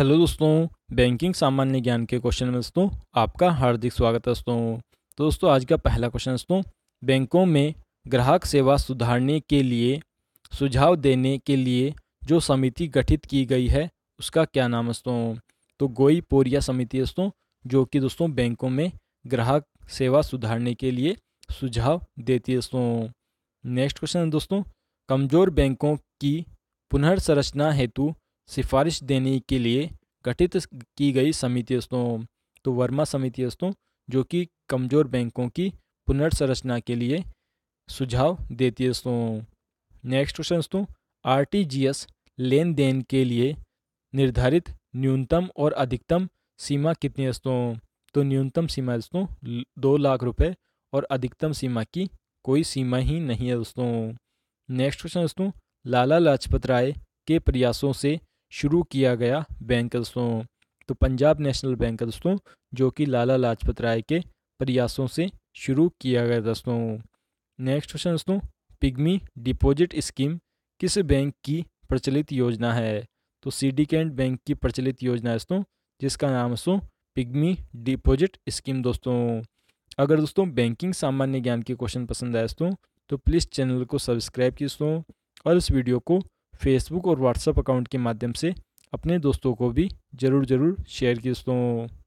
hello दोस्तों banking सामान्य ज्ञान के क्वेश्चन में दोस्तों आपका हार्दिक स्वागत है दोस्तों तो दोस्तों आज का पहला क्वेश्चन दोस्तों बैंकों में ग्राहक सेवा सुधारने के लिए सुझाव देने के लिए जो समिति गठित की गई है उसका क्या नाम है दोस्तों तो गोई पोरिया समिति दोस्तों जो कि दोस्तों बैंकों में ग्राहक सेवा सुधारने के लिए सुझाव देती है दोस्तों नेक्स्ट क्वेश्चन दोस्तों कमज़ोर बैंकों की पुनर्संरचना हेतु सिफारिश देने के लिए गठित की गई समिति दोस्तों तो वर्मा समिति दोस्तों जो कि कमज़ोर बैंकों की पुनर्संरचना के लिए सुझाव देती है दोस्तों नेक्स्ट क्वेश्चन दोस्तों एस लेन देन के लिए निर्धारित न्यूनतम और अधिकतम सीमा कितनी दोस्तों तो न्यूनतम सीमा दोस्तों दो लाख रुपए और अधिकतम सीमा की कोई सीमा ही नहीं है दोस्तों नेक्स्ट क्वेश्चन दोस्तों लाला लाजपत राय के प्रयासों से शुरू किया गया बैंक दोस्तों तो पंजाब नेशनल बैंक दोस्तों जो कि लाला लाजपत राय के प्रयासों से शुरू किया गया दोस्तों नेक्स्ट क्वेश्चन दोस्तों पिग्मी डिपॉजिट स्कीम किस बैंक की प्रचलित योजना है तो सीडिकेंट बैंक की प्रचलित योजना है दोस्तों जिसका नाम दोस्तों पिग्मी डिपॉजिट स्कीम दोस्तों अगर दोस्तों बैंकिंग सामान्य ज्ञान के क्वेश्चन पसंद आए दोस्तों तो प्लीज़ चैनल को सब्सक्राइब कीजिए दोस्तों और इस वीडियो को फेसबुक और व्हाट्सअप अकाउंट के माध्यम से अपने दोस्तों को भी ज़रूर ज़रूर शेयर की दोस्तों